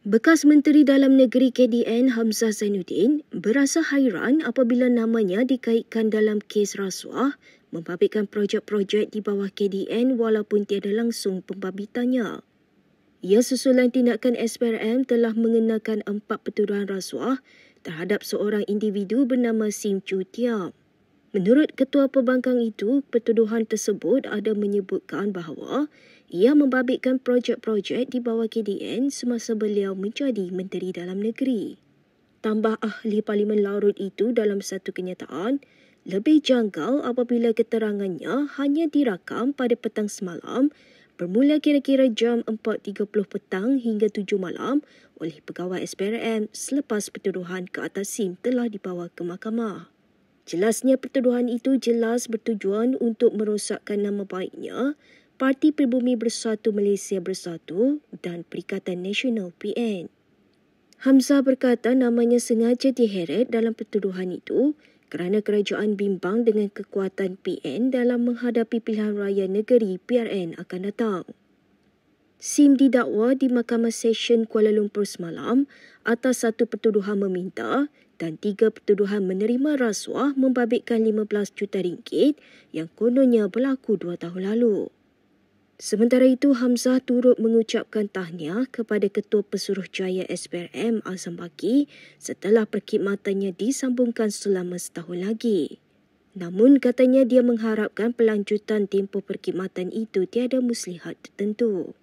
Bekas Menteri Dalam Negeri KDN Hamzah Zainuddin berasa hairan apabila namanya dikaitkan dalam kes rasuah membabitkan projek-projek di bawah KDN walaupun tiada langsung pembabitannya. Ia susulan tindakan SPRM telah mengenakan empat peturuan rasuah terhadap seorang individu bernama Sim Chu Tiam. Menurut ketua pembangkang itu, pertuduhan tersebut ada menyebutkan bahawa ia membabitkan projek-projek di bawah KDN semasa beliau menjadi Menteri Dalam Negeri. Tambah ahli Parlimen Larut itu dalam satu kenyataan, lebih janggal apabila keterangannya hanya dirakam pada petang semalam bermula kira-kira jam 4.30 petang hingga 7 malam oleh pegawai SPRM selepas pertuduhan ke atas SIM telah dibawa ke mahkamah. Jelasnya pertuduhan itu jelas bertujuan untuk merosakkan nama baiknya, Parti Pribumi Bersatu Malaysia Bersatu dan Perikatan Nasional PN. Hamzah berkata namanya sengaja diheret dalam pertuduhan itu kerana kerajaan bimbang dengan kekuatan PN dalam menghadapi pilihan raya negeri PRN akan datang. Sim didakwa di Mahkamah Session Kuala Lumpur semalam atas satu pertuduhan meminta dan tiga pertuduhan menerima rasuah membabitkan 15 juta ringgit yang kononnya berlaku dua tahun lalu. Sementara itu, Hamzah turut mengucapkan tahniah kepada Ketua Pesuruh Jaya SPRM Azam Baki setelah perkhidmatannya disambungkan selama setahun lagi. Namun katanya dia mengharapkan pelanjutan tempoh perkhidmatan itu tiada muslihat tertentu.